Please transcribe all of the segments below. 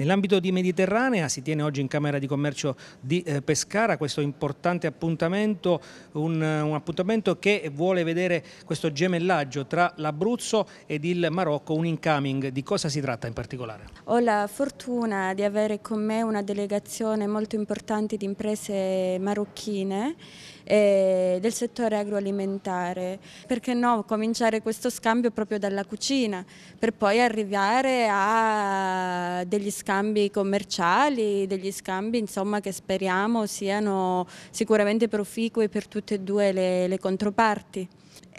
Nell'ambito di Mediterranea si tiene oggi in Camera di Commercio di eh, Pescara questo importante appuntamento, un, un, appuntamento che vuole vedere questo gemellaggio tra l'Abruzzo ed il Marocco, un incoming. Di cosa si tratta in particolare? Ho la fortuna di avere con me una delegazione molto importante di imprese marocchine eh, del settore agroalimentare. Perché no, cominciare questo scambio proprio dalla cucina, per poi arrivare a degli scambi commerciali, degli scambi insomma, che speriamo siano sicuramente proficui per tutte e due le, le controparti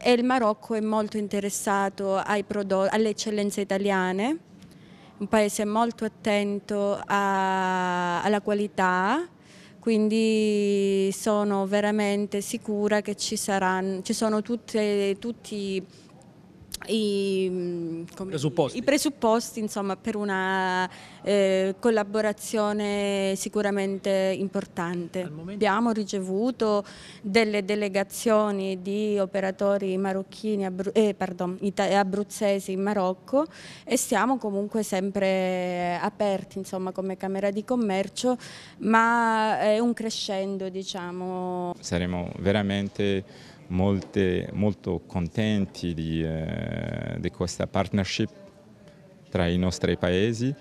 e il Marocco è molto interessato alle eccellenze italiane, un paese molto attento a, alla qualità, quindi sono veramente sicura che ci, saranno, ci sono tutte, tutti i, mm, come, presupposti. i presupposti, insomma, per una eh, collaborazione sicuramente importante. Abbiamo ricevuto delle delegazioni di operatori marocchini, abru eh, pardon, abruzzesi in Marocco e siamo comunque sempre aperti insomma, come Camera di Commercio, ma è un crescendo. Diciamo. Saremo veramente molte, molto contenti di, eh, di, questa partnership tra i nostri paesi.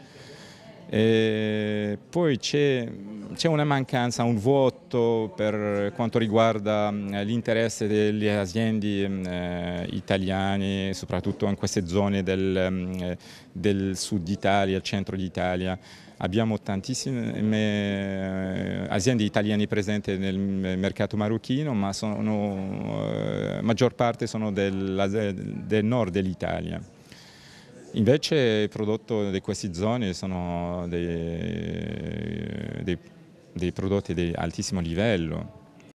E poi c'è c'è una mancanza, un vuoto per quanto riguarda l'interesse delle aziende eh, italiane, soprattutto in queste zone del, eh, del sud Italia, centro d'Italia. Abbiamo tantissime eh, aziende italiane presenti nel mercato marocchino, ma sono, maggior parte sono del, del nord dell'Italia. Invece il prodotto di queste zone sono dei, dei dei prodotti di altissimo livello